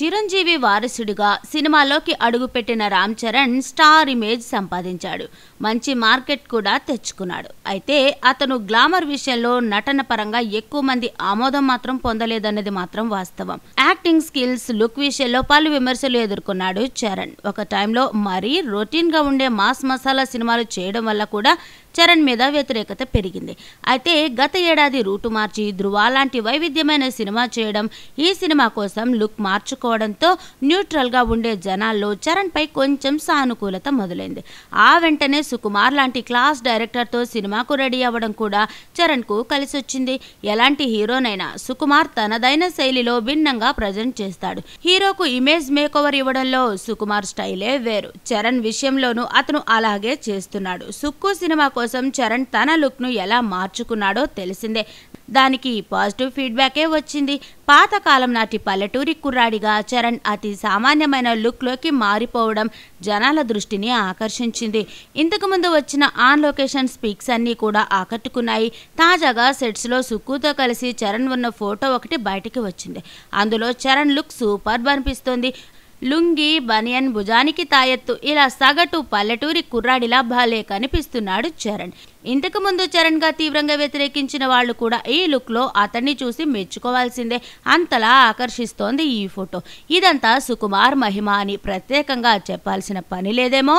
చిరంజీవి వారసుడిగా సినిమాలోకి అడుగుపెట్టిన రామ్ చరణ్ స్టార్ ఇమేజ్ సంపాదించాడు మంచి మార్కెట్ కూడా తెచ్చుకున్నాడు అయితే అతను గ్లామర్ విషయంలో నటన పరంగా ఎక్కువ మంది ఆమోదం మాత్రం పొందలేదన్నది మాత్రం వాస్తవం యాక్టింగ్ స్కిల్స్ లుక్ విషయంలో పలు విమర్శలు ఎదుర్కొన్నాడు చరణ్ ఒక టైంలో మరీ రొటీన్గా ఉండే మాస్ మసాలా సినిమాలు చేయడం వల్ల కూడా చరణ్ మీద వ్యతిరేకత పెరిగింది అయితే గత ఏడాది రూటు మార్చి ధృవ లాంటి వైవిధ్యమైన సినిమా చేయడం ఈ సినిమా కోసం లుక్ మార్చుకోవడంతో న్యూట్రల్గా ఉండే జనాల్లో చరణ్పై కొంచెం సానుకూలత మొదలైంది ఆ వెంటనే సుకుమార్ లాంటి క్లాస్ డైరెక్టర్తో సినిమాకు రెడీ అవ్వడం కూడా చరణ్కు కలిసొచ్చింది ఎలాంటి హీరోనైనా సుకుమార్ తనదైన శైలిలో భిన్నంగా ప్రజెంట్ చేస్తాడు హీరోకు ఇమేజ్ ఓవర్ ఇవ్వడంలో సుకుమార్ స్టైలే వేరు చరణ్ విషయంలోనూ అతను అలాగే చేస్తున్నాడు సుక్కు సినిమాకు కోసం చరణ్ తన లుక్ను ఎలా మార్చుకున్నాడో తెలిసిందే దానికి పాజిటివ్ ఫీడ్బ్యాకే వచ్చింది పాతకాలం నాటి పల్లెటూరి కుర్రాడిగా చరణ్ అతి సామాన్యమైన లుక్లోకి మారిపోవడం జనాల దృష్టిని ఆకర్షించింది ఇంతకుముందు వచ్చిన ఆన్ లొకేషన్ స్పీక్స్ అన్నీ కూడా ఆకట్టుకున్నాయి తాజాగా సెట్స్లో సుక్కుతో కలిసి చరణ్ ఉన్న ఫోటో ఒకటి బయటికి వచ్చింది అందులో చరణ్ లుక్ సూపర్బ్ అనిపిస్తోంది లుంగి బనియన్ భుజానికి తాయెత్తు ఇలా సగటు పల్లెటూరి కుర్రాడిలా లాభాలే కనిపిస్తున్నాడు చరణ్ ఇంతకు ముందు చరణ్ గా తీవ్రంగా వ్యతిరేకించిన వాళ్ళు కూడా ఈ లుక్ లో అతన్ని చూసి మెచ్చుకోవాల్సిందే అంతలా ఆకర్షిస్తోంది ఈ ఫోటో ఇదంతా సుకుమార్ మహిమ అని ప్రత్యేకంగా చెప్పాల్సిన పని లేదేమో